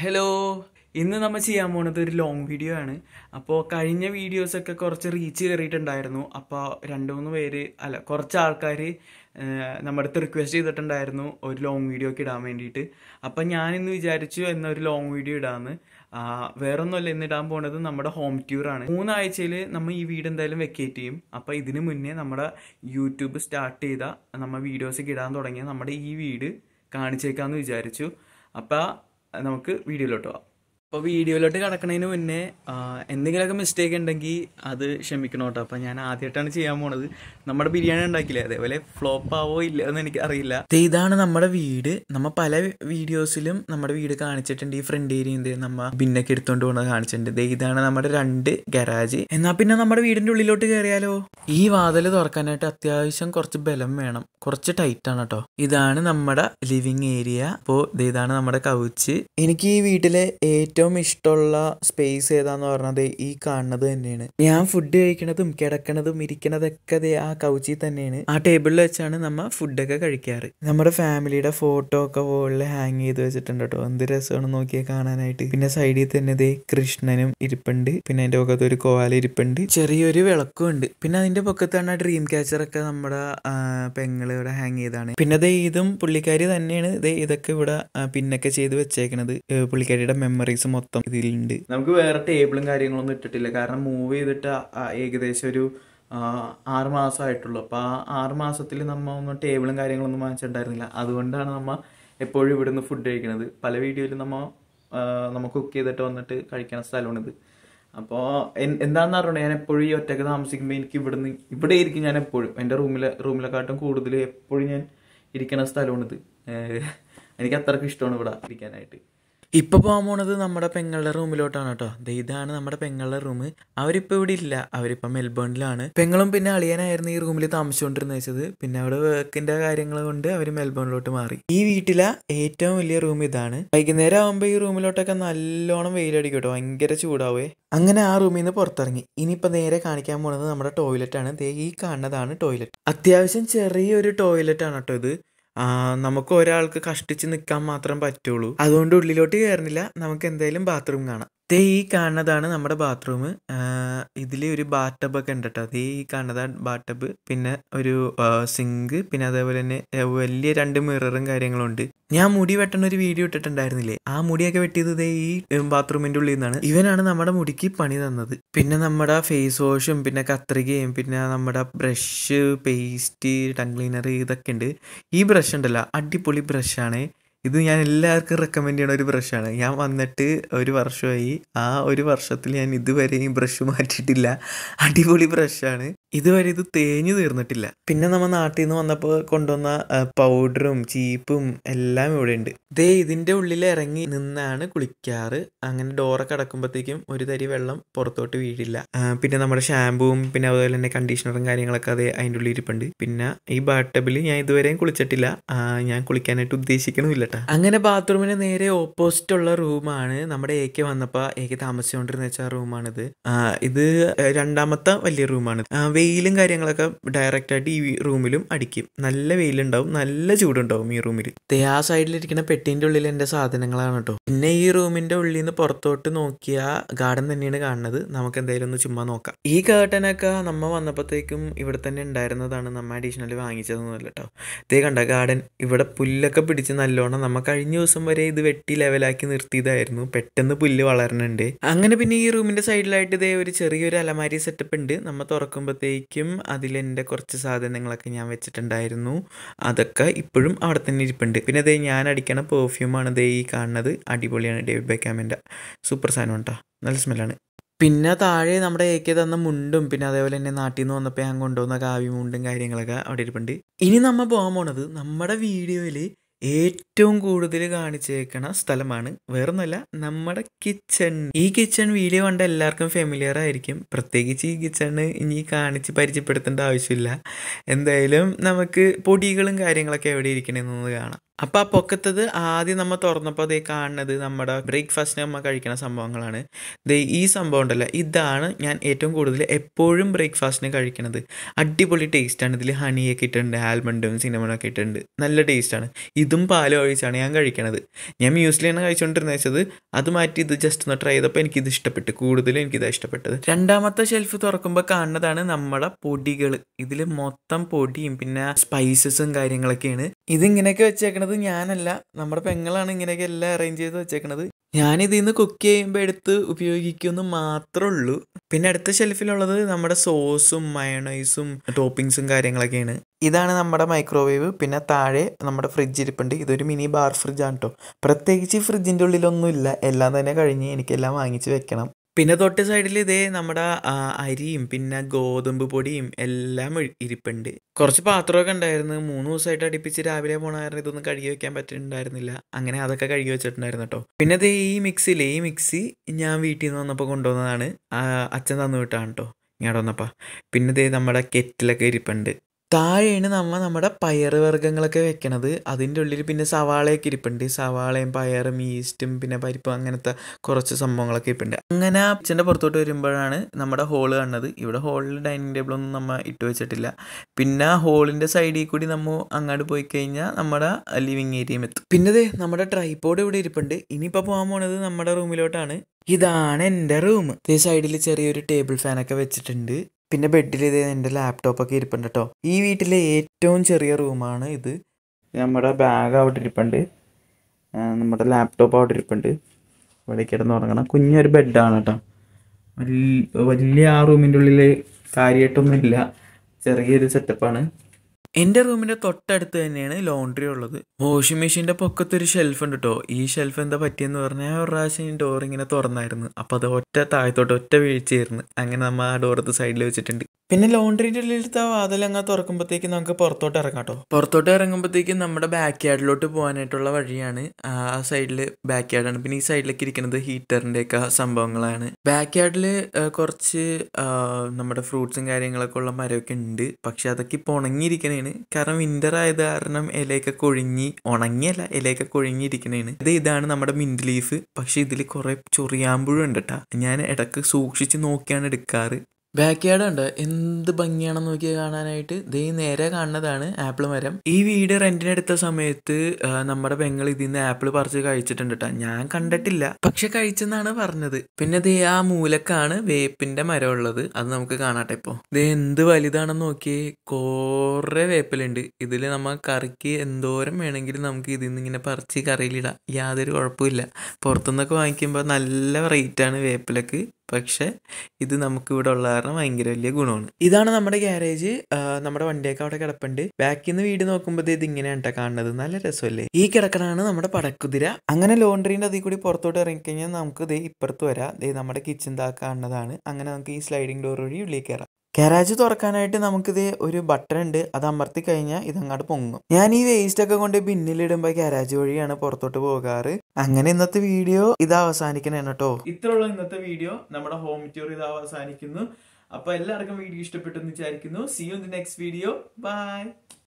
hello ഇന്ന് നമ്മൾ ചെയ്യാൻ പോണത് ഒരു ലോങ് വീഡിയോ ആണ് അപ്പോൾ കഴിഞ്ഞ വീഡിയോസൊക്കെ കുറച്ച് റീച്ച് കയറിയിട്ടുണ്ടായിരുന്നു അപ്പോൾ രണ്ട് മൂന്ന് പേര് അല്ല കുറച്ച് ആൾക്കാർ നമ്മുടെ അടുത്ത് റിക്വസ്റ്റ് ചെയ്തിട്ടുണ്ടായിരുന്നു ഒരു ലോങ് വീഡിയോ ഒക്കെ ഇടാൻ വേണ്ടിയിട്ട് അപ്പം ഞാനിന്ന് വിചാരിച്ചു എന്നൊരു ലോങ് വീഡിയോ ഇടാമെന്ന് വേറൊന്നുമല്ല ഇന്ന് ഇടാൻ പോണത് നമ്മുടെ ഹോം ട്യൂറാണ് മൂന്നാഴ്ചയിൽ നമ്മൾ ഈ വീട് എന്തായാലും വെക്കേറ്റ് ചെയ്യും അപ്പോൾ ഇതിനു മുന്നേ നമ്മുടെ യൂട്യൂബ് സ്റ്റാർട്ട് ചെയ്ത നമ്മൾ വീഡിയോസൊക്കെ ഇടാൻ തുടങ്ങിയ നമ്മുടെ ഈ വീട് കാണിച്ചേക്കാമെന്ന് വിചാരിച്ചു അപ്പോൾ നമുക്ക് വീഡിയോയിലോട്ട് പോകാം അപ്പോൾ വീഡിയോയിലോട്ട് കിടക്കുന്നതിന് മുന്നേ എന്തെങ്കിലുമൊക്കെ മിസ്റ്റേക്ക് ഉണ്ടെങ്കിൽ അത് ക്ഷമിക്കണം കേട്ടോ അപ്പം ഞാൻ ആദ്യമായിട്ടാണ് ചെയ്യാൻ പോണത് നമ്മുടെ ബിരിയാണി ഉണ്ടാക്കില്ലേ അതേപോലെ ഫ്ലോപ്പ് ആവോ ഇല്ല എന്ന് എനിക്ക് അറിയില്ല ഇതാണ് നമ്മുടെ വീട് നമ്മൾ പല വീഡിയോസിലും നമ്മുടെ വീട് കാണിച്ചിട്ടുണ്ട് ഈ ഫ്രണ്ട് ഏരിയ നമ്മ ബിന്നൊക്കെ എടുത്തുകൊണ്ട് പോകുന്നത് കാണിച്ചിട്ടുണ്ട് ഇതാണ് നമ്മുടെ രണ്ട് ഗരാജ് എന്നാൽ പിന്നെ നമ്മുടെ വീടിൻ്റെ ഉള്ളിലോട്ട് കയറിയാലോ ഈ വാതിൽ തുറക്കാനായിട്ട് അത്യാവശ്യം കുറച്ച് ബലം വേണം കുറച്ച് ടൈറ്റ് ആണ് കേട്ടോ ഇതാണ് നമ്മുടെ ലിവിങ് ഏരിയ അപ്പോൾ ഇതാണ് നമ്മുടെ കൗച്ച് എനിക്ക് ഈ വീട്ടിലെ ഏറ്റവും ഏറ്റവും ഇഷ്ടമുള്ള സ്പേസ് ഏതാന്ന് പറഞ്ഞത് ഈ കാണുന്നത് തന്നെയാണ് ഞാൻ ഫുഡ് കഴിക്കണതും കിടക്കണതും ഇരിക്കണതൊക്കെ ആ കൗച്ചിൽ തന്നെയാണ് ആ ടേബിളിൽ വെച്ചാണ് നമ്മ ഫുഡൊക്കെ കഴിക്കാറ് നമ്മുടെ ഫാമിലിയുടെ ഫോട്ടോ ഒക്കെ മുകളിൽ ഹാങ് ചെയ്ത് വെച്ചിട്ടുണ്ട് കേട്ടോ എന്ത് രസമാണ് നോക്കിയാൽ കാണാനായിട്ട് പിന്നെ സൈഡിൽ തന്നെ ദേ കൃഷ്ണനും ഇരിപ്പുണ്ട് പിന്നെ അതിന്റെ പൊക്കത്ത് ഒരു കോവാല ഇരിപ്പുണ്ട് ചെറിയൊരു വിളക്കും ഉണ്ട് പിന്നെ അതിന്റെ പൊക്കത്താണ് ആ ഡ്രീം ക്യാച്ചർ ഒക്കെ നമ്മുടെ പെങ്ങൾ ഇവിടെ ഹാങ് ചെയ്താണ് പിന്നെ ദേ ഇതും പുള്ളിക്കാരി തന്നെയാണ് ദേ ഇതൊക്കെ ഇവിടെ പിന്നൊക്കെ ചെയ്ത് വെച്ചേക്കണത് പുള്ളിക്കാരിയുടെ മെമ്മറീസ് മൊത്തം ഇതിലുണ്ട് നമുക്ക് വേറെ ടേബിളും കാര്യങ്ങളൊന്നും ഇട്ടിട്ടില്ല കാരണം മൂവ് ചെയ്തിട്ട് ഏകദേശം ഒരു ആറ് മാസമായിട്ടുള്ളൂ അപ്പൊ ആ ആറ് മാസത്തിൽ നമ്മ ഒന്നും ടേബിളും കാര്യങ്ങളൊന്നും വാങ്ങിച്ചിട്ടുണ്ടായിരുന്നില്ല അതുകൊണ്ടാണ് നമ്മ എപ്പോഴും ഇവിടുന്ന് ഫുഡ് കഴിക്കുന്നത് പല വീഡിയോയിലും നമ്മ നമ്മൾ കുക്ക് ചെയ്തിട്ട് വന്നിട്ട് കഴിക്കണ സ്ഥലമാണിത് അപ്പോൾ എന്താണെന്ന് അറിയണം ഞാൻ എപ്പോഴും ഈ ഒറ്റയ്ക്ക് താമസിക്കുമ്പോൾ എനിക്ക് ഇവിടുന്ന് ഇവിടെ ഇരിക്കും ഞാൻ എപ്പോഴും എൻ്റെ റൂമിലെ റൂമിലെക്കാട്ടും കൂടുതൽ എപ്പോഴും ഞാൻ ഇരിക്കുന്ന സ്ഥലമാണിത് എനിക്ക് അത്രയ്ക്ക് ഇഷ്ടമാണ് ഇവിടെ ഇരിക്കാനായിട്ട് ഇപ്പൊ പോകാൻ പോണത് നമ്മുടെ പെങ്ങളുടെ റൂമിലോട്ടാണ് കേട്ടോ ഇതാണ് നമ്മുടെ പെങ്ങളുടെ റൂം അവരിപ്പോൾ ഇവിടെ ഇല്ല അവരിപ്പോൾ മെൽബോണിലാണ് പെങ്ങളും പിന്നെ അളിയനായിരുന്നു ഈ റൂമിൽ താമസിച്ചുകൊണ്ടിരുന്ന വെച്ചത് പിന്നെ അവിടെ വർക്കിന്റെ കാര്യങ്ങൾ കൊണ്ട് അവർ മെൽബോണിലോട്ട് മാറി ഈ വീട്ടിലെ ഏറ്റവും വലിയ റൂം ഇതാണ് വൈകുന്നേരം ആകുമ്പോൾ ഈ റൂമിലോട്ടൊക്കെ നല്ലോണം വെയിലടിക്കും കേട്ടോ ഭയങ്കര ചൂടാവേ അങ്ങനെ ആ റൂമിൽ നിന്ന് പുറത്തിറങ്ങി ഇനിയിപ്പോൾ നേരെ കാണിക്കാൻ പോണത് നമ്മുടെ ആണ് ഈ കാണുന്നതാണ് ടോയ്ലറ്റ് അത്യാവശ്യം ചെറിയൊരു ടോയ്ലറ്റ് ആണ് കേട്ടോ ഇത് നമുക്ക് ഒരാൾക്ക് കഷ്ടിച്ച് നിൽക്കാൻ മാത്രം പറ്റുള്ളൂ അതുകൊണ്ട് ഉള്ളിലോട്ട് കയറുന്നില്ല നമുക്ക് എന്തായാലും ബാത്റൂം കാണാം ദേ ഈ കാണുന്നതാണ് നമ്മുടെ ബാത്റൂം ഇതിൽ ഒരു ബാറ്റബൊക്കെ ഉണ്ട് കേട്ടോ അതേ ഈ കാണുന്നതാണ് ബാറ്റബ് പിന്നെ ഒരു സിങ്ക് പിന്നെ അതേപോലെ തന്നെ വലിയ രണ്ട് മിററും കാര്യങ്ങളും ഉണ്ട് ഞാൻ മുടി വെട്ടണ ഒരു വീഡിയോ ഇട്ടിട്ടുണ്ടായിരുന്നില്ലേ ആ മുടിയൊക്കെ വെട്ടിയത് ദേ ഈ ബാത്റൂമിൻ്റെ ഉള്ളിൽ നിന്നാണ് ഇവനാണ് നമ്മുടെ മുടിക്ക് പണി തന്നത് പിന്നെ നമ്മുടെ ഫേസ് വാഷും പിന്നെ കത്രികയും പിന്നെ നമ്മുടെ ബ്രഷ് പേസ്റ്റ് ടങ് ക്ലീനർ ഇതൊക്കെ ഉണ്ട് ഈ ബ്രഷ് ഉണ്ടല്ലോ അടിപൊളി ബ്രഷാണ് ഇത് ഞാൻ എല്ലാവർക്കും റെക്കമെൻഡ് ചെയ്യണ ഒരു ബ്രഷാണ് ഞാൻ വന്നിട്ട് ഒരു വർഷമായി ആ ഒരു വർഷത്തിൽ ഞാൻ ഇതുവരെ ഈ ബ്രഷ് മാറ്റിയിട്ടില്ല അടിപൊളി ബ്രഷാണ് ഇതുവരെ ഇത് തേഞ്ഞു തീർന്നിട്ടില്ല പിന്നെ നമ്മൾ നാട്ടിൽ നിന്ന് വന്നപ്പോൾ കൊണ്ടുവന്ന പൗഡറും ചീപ്പും എല്ലാം ഇവിടെ ഉണ്ട് ദേ ഇതിൻ്റെ ഉള്ളിൽ ഇറങ്ങി നിന്നാണ് കുളിക്കാറ് അങ്ങനെ ഡോറൊക്കെ അടക്കുമ്പോഴത്തേക്കും ഒരു തരി വെള്ളം പുറത്തോട്ട് വീഴില്ല പിന്നെ നമ്മുടെ ഷാമ്പുവും പിന്നെ അതുപോലെ തന്നെ കണ്ടീഷണറും കാര്യങ്ങളൊക്കെ അതേ അതിൻ്റെ ഉള്ളിൽ ഇരിപ്പുണ്ട് പിന്നെ ഈ ബാട്ടബിൽ ഞാൻ ഇതുവരെയും കുളിച്ചിട്ടില്ല ഞാൻ കുളിക്കാനായിട്ട് ഉദ്ദേശിക്കണമില്ല അങ്ങനെ ബാത്റൂമിന് നേരെ ഓപ്പോസിറ്റ് ഉള്ള റൂമാണ് നമ്മുടെ വന്നപ്പോ വന്നപ്പോൾ കെ താമസിച്ചുകൊണ്ടിരുന്ന വെച്ച റൂമാണിത് ഇത് രണ്ടാമത്തെ വലിയ റൂമാണ് വെയിലും കാര്യങ്ങളൊക്കെ ഡയറക്റ്റ് ആയിട്ട് ഈ റൂമിലും അടിക്കും നല്ല വെയിലുണ്ടാവും നല്ല ചൂടുണ്ടാവും ഈ റൂമിൽ ആ സൈഡിലിരിക്കുന്ന പെട്ടിന്റെ ഉള്ളിൽ എന്റെ സാധനങ്ങളാണ് കേട്ടോ പിന്നെ ഈ റൂമിന്റെ ഉള്ളിൽ നിന്ന് പുറത്തോട്ട് നോക്കിയ ഗാർഡൻ തന്നെയാണ് കാണുന്നത് നമുക്ക് എന്തായാലും ഒന്ന് ചുമ്മാ നോക്കാം ഈ കേട്ടനൊക്കെ നമ്മ വന്നപ്പോഴത്തേക്കും ഇവിടെ തന്നെ ഉണ്ടായിരുന്നതാണ് നമ്മ അഡീഷണലി വാങ്ങിച്ചതൊന്നുമല്ല കേട്ടോ തേ കണ്ട ഗാർഡൻ ഇവിടെ പുല്ലൊക്കെ പിടിച്ച് നല്ലോണം നമ്മൾ കഴിഞ്ഞ ദിവസം വരെ ഇത് വെട്ടി ലെവലാക്കി നിർത്തിയതായിരുന്നു പെട്ടെന്ന് പുല്ല് വളരണുണ്ട് അങ്ങനെ പിന്നെ ഈ റൂമിന്റെ സൈഡിലായിട്ട് ഇതേ ഒരു ചെറിയൊരു അലമാരി സെറ്റപ്പ് ഉണ്ട് നമ്മൾ തുറക്കുമ്പോഴത്തേക്കും അതിലെൻ്റെ കുറച്ച് സാധനങ്ങളൊക്കെ ഞാൻ വെച്ചിട്ടുണ്ടായിരുന്നു അതൊക്കെ ഇപ്പോഴും അവിടെ തന്നെ ഇരിപ്പുണ്ട് പിന്നെ അതേ ഞാൻ അടിക്കണ പെർഫ്യൂമാണ് ഇതേ ഈ കാണുന്നത് അടിപൊളിയാണ് ഡേവിഡ് ബെക്കാമിൻ്റെ സൂപ്പർ സാധനം കേട്ടോ നല്ല സ്മെല്ലാണ് പിന്നെ താഴെ നമ്മുടെ ഏക്കെ തന്ന മുണ്ടും പിന്നെ അതേപോലെ തന്നെ നാട്ടിൽ നിന്ന് വന്നപ്പോൾ ഞാൻ കൊണ്ടുപോകുന്ന കാവ്യ മുണ്ടും കാര്യങ്ങളൊക്കെ അവിടെ ഇരിപ്പുണ്ട് ഇനി നമ്മൾ പോകാൻ പോണത് നമ്മുടെ വീഡിയോയിൽ ഏറ്റവും കൂടുതൽ കാണിച്ചേക്കണ സ്ഥലമാണ് വേറൊന്നുമല്ല നമ്മുടെ കിച്ചൺ ഈ കിച്ചൺ വീഡിയോ കണ്ട എല്ലാവർക്കും ഫെമിലിയർ ആയിരിക്കും പ്രത്യേകിച്ച് ഈ കിച്ചണ് ഇനി കാണിച്ച് പരിചയപ്പെടുത്തേണ്ട ആവശ്യമില്ല എന്തായാലും നമുക്ക് പൊടികളും കാര്യങ്ങളൊക്കെ എവിടെ ഇരിക്കണമെന്നൊന്ന് കാണാം അപ്പൊ ആ പൊക്കത്തത് ആദ്യം നമ്മൾ തുറന്നപ്പോൾ ദേ കാണുന്നത് നമ്മുടെ ബ്രേക്ക്ഫാസ്റ്റിന് നമ്മൾ കഴിക്കുന്ന സംഭവങ്ങളാണ് ദേ ഈ സംഭവം ഉണ്ടല്ലോ ഇതാണ് ഞാൻ ഏറ്റവും കൂടുതൽ എപ്പോഴും ബ്രേക്ക്ഫാസ്റ്റിന് കഴിക്കുന്നത് അടിപൊളി ടേസ്റ്റാണ് ഇതിൽ ഹണിയൊക്കെ ഇട്ടുണ്ട് ആൽമണ്ടും സിനമണൊക്കെ ഇട്ടുണ്ട് നല്ല ടേസ്റ്റാണ് ഇതും പാല് ഒഴിച്ചാണ് ഞാൻ കഴിക്കണത് ഞാൻ മ്യൂസിലാണ് കഴിച്ചുകൊണ്ടിരുന്നത് വെച്ചത് അത് മാറ്റി ഇത് ജസ്റ്റ് ഒന്ന് ട്രൈ ചെയ്തപ്പോൾ എനിക്കിത് ഇഷ്ടപ്പെട്ടു കൂടുതലും എനിക്കിത് ഇഷ്ടപ്പെട്ടത് രണ്ടാമത്തെ ഷെൽഫ് തുറക്കുമ്പോൾ കാണുന്നതാണ് നമ്മുടെ പൊടികൾ ഇതിൽ മൊത്തം പൊടിയും പിന്നെ സ്പൈസസും കാര്യങ്ങളൊക്കെയാണ് ഇതിങ്ങനെയൊക്കെ വെച്ചേക്കുന്നത് ഉണ്ടാക്കണത് ഞാനല്ല നമ്മുടെ പെങ്ങളാണ് ഇങ്ങനെയൊക്കെ എല്ലാം അറേഞ്ച് ചെയ്ത് വെച്ചേക്കണത് ഞാനിതിൽ നിന്ന് കുക്ക് ചെയ്യുമ്പോൾ എടുത്ത് ഉപയോഗിക്കുമെന്ന് മാത്രമേ ഉള്ളൂ പിന്നെ അടുത്ത ഷെൽഫിലുള്ളത് നമ്മുടെ സോസും മയണൈസും ടോപ്പിങ്സും കാര്യങ്ങളൊക്കെയാണ് ഇതാണ് നമ്മുടെ മൈക്രോവേവ് പിന്നെ താഴെ നമ്മുടെ ഫ്രിഡ്ജ് ഇരിപ്പുണ്ട് ഇതൊരു മിനി ബാർ ഫ്രിഡ്ജാണ് കേട്ടോ പ്രത്യേകിച്ച് ഈ ഫ്രിഡ്ജിൻ്റെ ഉള്ളിലൊന്നുമില്ല എല്ലാം തന്നെ കഴിഞ്ഞ് എനിക്കെല്ലാം വാങ്ങിച്ച് വെക്കണം പിന്നെ തൊട്ട് സൈഡിൽ ഇതേ നമ്മുടെ അരിയും പിന്നെ ഗോതമ്പ് പൊടിയും എല്ലാം ഇരിപ്പുണ്ട് കുറച്ച് പാത്രമൊക്കെ ഉണ്ടായിരുന്നു മൂന്ന് ദിവസമായിട്ട് അടുപ്പിച്ച് രാവിലെ പോണ കാരണം ഇതൊന്നും കഴുകി വെക്കാൻ പറ്റുന്നുണ്ടായിരുന്നില്ല അങ്ങനെ അതൊക്കെ കഴുകി വെച്ചിട്ടുണ്ടായിരുന്നു കേട്ടോ പിന്നെ ഇതേ ഈ മിക്സിയില്ലേ ഈ മിക്സി ഞാൻ വീട്ടിൽ നിന്ന് വന്നപ്പോൾ കൊണ്ടുവന്നതാണ് അച്ഛൻ തന്നു വിട്ടാണ് കേട്ടോ ഇങ്ങോട്ട് വന്നപ്പോൾ പിന്നെ ഇതേ നമ്മുടെ കെറ്റിലൊക്കെ ഇരിപ്പുണ്ട് താഴെയാണ് നമ്മൾ നമ്മുടെ പയർ വർഗ്ഗങ്ങളൊക്കെ വെക്കണത് അതിൻ്റെ ഉള്ളിൽ പിന്നെ സവാളയൊക്കെ ഇരിപ്പുണ്ട് സവാളയും പയറും ഈസ്റ്റും പിന്നെ പരിപ്പും അങ്ങനത്തെ കുറച്ച് സംഭവങ്ങളൊക്കെ ഇരിപ്പുണ്ട് അങ്ങനെ അച്ഛൻ്റെ പുറത്തോട്ട് വരുമ്പോഴാണ് നമ്മുടെ ഹോള് കാണുന്നത് ഇവിടെ ഹോളിൽ ഡൈനിങ് ടേബിളൊന്നും നമ്മൾ ഇട്ട് വെച്ചിട്ടില്ല പിന്നെ ഹോളിൻ്റെ സൈഡിൽ കൂടി നമ്മൾ അങ്ങോട്ട് പോയി കഴിഞ്ഞാൽ നമ്മുടെ ലിവിങ് ഏരിയയും എത്തും പിന്നെ അതെ നമ്മുടെ ട്രൈപോഡ് ഇവിടെ ഇരിപ്പുണ്ട് ഇനിയിപ്പോൾ പോകാൻ പോണത് നമ്മുടെ റൂമിലോട്ടാണ് ഇതാണ് എൻ്റെ റൂം ഈ സൈഡിൽ ചെറിയൊരു ടേബിൾ ഫാനൊക്കെ വെച്ചിട്ടുണ്ട് പിന്നെ ബെഡിൽ ഇത് എൻ്റെ ലാപ്ടോപ്പൊക്കെ ഇരിപ്പുണ്ട് കേട്ടോ ഈ വീട്ടിലെ ഏറ്റവും ചെറിയ റൂമാണ് ഇത് നമ്മുടെ ബാഗ് അവിടെ ഇരിപ്പുണ്ട് നമ്മുടെ ലാപ്ടോപ്പ് അവിടെ ഇരിപ്പുണ്ട് ഇവിടെ കിടന്ന് ഉറങ്ങണം കുഞ്ഞൊരു ബെഡാണ് കേട്ടോ വലിയ ആ റൂമിൻ്റെ ഉള്ളിൽ കാര്യമായിട്ടൊന്നുമില്ല ചെറിയൊരു സെറ്റപ്പാണ് എൻ്റെ റൂമിൻ്റെ തൊട്ടടുത്ത് തന്നെയാണ് ലോണ്ട്രി ഉള്ളത് വാഷിംഗ് മെഷീൻ്റെ പൊക്കത്തൊരു ഷെൽഫ് ഉണ്ട് കേട്ടോ ഈ ഷെൽഫ് എന്താ പറ്റിയെന്ന് പറഞ്ഞാൽ ഒരു പ്രാവശ്യം ഡോർ ഇങ്ങനെ തുറന്നായിരുന്നു അപ്പോൾ അത് ഒറ്റ താഴത്തോട്ട് ഒറ്റ വീഴ്ചയായിരുന്നു അങ്ങനെ നമ്മൾ ആ ഡോറത്ത് സൈഡിൽ വെച്ചിട്ടുണ്ട് പിന്നെ ലോണ്ടറിയുടെ ഉള്ളിലത്തെ അങ്ങ് തുറക്കുമ്പോഴത്തേക്ക് നമുക്ക് പുറത്തോട്ട് ഇറങ്ങാം കേട്ടോ പുറത്തോട്ട് ഇറങ്ങുമ്പോഴത്തേക്ക് നമ്മുടെ ബാക്ക് യാർഡിലോട്ട് പോകാനായിട്ടുള്ള വഴിയാണ് ആ സൈഡിൽ ബാക്ക് യാർഡാണ് പിന്നെ ഈ സൈഡിലേക്ക് ഇരിക്കുന്നത് ഹീറ്ററിൻ്റെ ഒക്കെ സംഭവങ്ങളാണ് ബാക്ക് യാർഡിൽ കുറച്ച് നമ്മുടെ ഫ്രൂട്ട്സും കാര്യങ്ങളൊക്കെ ഉള്ള മരമൊക്കെ ഉണ്ട് പക്ഷെ അതൊക്കെ ഇപ്പോൾ ഉണങ്ങിയിരിക്കണേണ് കാരണം വിൻ്റർ ആയത് കാരണം ഇലയൊക്കെ കൊഴിഞ്ഞ് ഉണങ്ങിയല്ല ഇലയൊക്കെ കൊഴിഞ്ഞിരിക്കണേണ് ഇത് ഇതാണ് നമ്മുടെ മിൻറ്റ് ലീഫ് പക്ഷെ ഇതിൽ കുറേ ചൊറിയാമ്പുഴുണ്ട് കേട്ടോ ഞാൻ ഇടക്ക് സൂക്ഷിച്ച് നോക്കിയാണ് എടുക്കാറ് ബാക്ക് യാർഡ് ഉണ്ട് എന്ത് ഭംഗിയാണെന്ന് നോക്കി കാണാനായിട്ട് ദേ നേരെ കാണുന്നതാണ് ആപ്പിൾ മരം ഈ വീട് റെന്റിനെടുത്ത സമയത്ത് നമ്മുടെ പെങ്ങൾ ഇതിൽ നിന്ന് ആപ്പിൾ പറിച്ച് കഴിച്ചിട്ടുണ്ട് കേട്ടോ ഞാൻ കണ്ടിട്ടില്ല പക്ഷെ കഴിച്ചെന്നാണ് പറഞ്ഞത് പിന്നെ ദേ ആ മൂലക്കാണ് വേപ്പിന്റെ മരം ഉള്ളത് അത് നമുക്ക് കാണാട്ടെ ഇപ്പോ ദേ എന്ത് വലുതാണെന്ന് നോക്കിയേ കുറെ വേപ്പിലുണ്ട് ഇതിൽ നമ്മൾ കറിക്ക് എന്തോരം വേണമെങ്കിലും നമുക്ക് ഇതിൽ നിന്ന് ഇങ്ങനെ പറിച്ച് കറിയിലിടാം യാതൊരു കുഴപ്പമില്ല പുറത്തുനിന്നൊക്കെ വാങ്ങിക്കുമ്പോൾ നല്ല റേറ്റ് ആണ് വേപ്പിലക്ക് പക്ഷേ ഇത് നമുക്ക് ഇവിടെ ഉള്ള കാരണം ഭയങ്കര വലിയ ഗുണമാണ് ഇതാണ് നമ്മുടെ ഗ്യാരേജ് നമ്മുടെ വണ്ടിയൊക്കെ അവിടെ കിടപ്പുണ്ട് ബാക്കിൽ നിന്ന് വീട് നോക്കുമ്പോൾ ഇത് ഇങ്ങനെയാണ് കേട്ടോ കാണുന്നത് നല്ല രസമല്ലേ ഈ കിടക്കണാണ് നമ്മുടെ പടക്കുതിര അങ്ങനെ ലോണ്ടറിൻ്റെ അതിൽ കൂടി പുറത്തോട്ട് ഇറങ്ങിക്കഴിഞ്ഞാൽ നമുക്ക് ദേ ഇപ്പുറത്ത് വരാം ദേ നമ്മുടെ കിച്ചൻ താ കാണുന്നതാണ് അങ്ങനെ നമുക്ക് ഈ സ്ലൈഡിംഗ് ഡോർ വഴി ഉള്ളിൽ കയറാം ഗരാജ് തുറക്കാനായിട്ട് നമുക്കിത് ഒരു ബട്ടൺ ഉണ്ട് അത് അമർത്തി കഴിഞ്ഞാൽ ഇതങ്ങോട്ട് പൊങ്ങും ഞാൻ ഈ വേസ്റ്റ് ഒക്കെ കൊണ്ട് ബിന്നിലിടുമ്പോൾ ഗരാജ് വഴിയാണ് പുറത്തോട്ട് പോകാറ് അങ്ങനെ ഇന്നത്തെ വീഡിയോ ഇത് അവസാനിക്കണേ കേട്ടോ ഇത്രയുള്ള ഇന്നത്തെ വീഡിയോ നമ്മുടെ ഹോം ട്യൂർ ഇത് അവസാനിക്കുന്നു അപ്പൊ എല്ലാവർക്കും വീഡിയോ ഇഷ്ടപ്പെട്ടെന്ന് വിചാരിക്കുന്നു see you in the next video by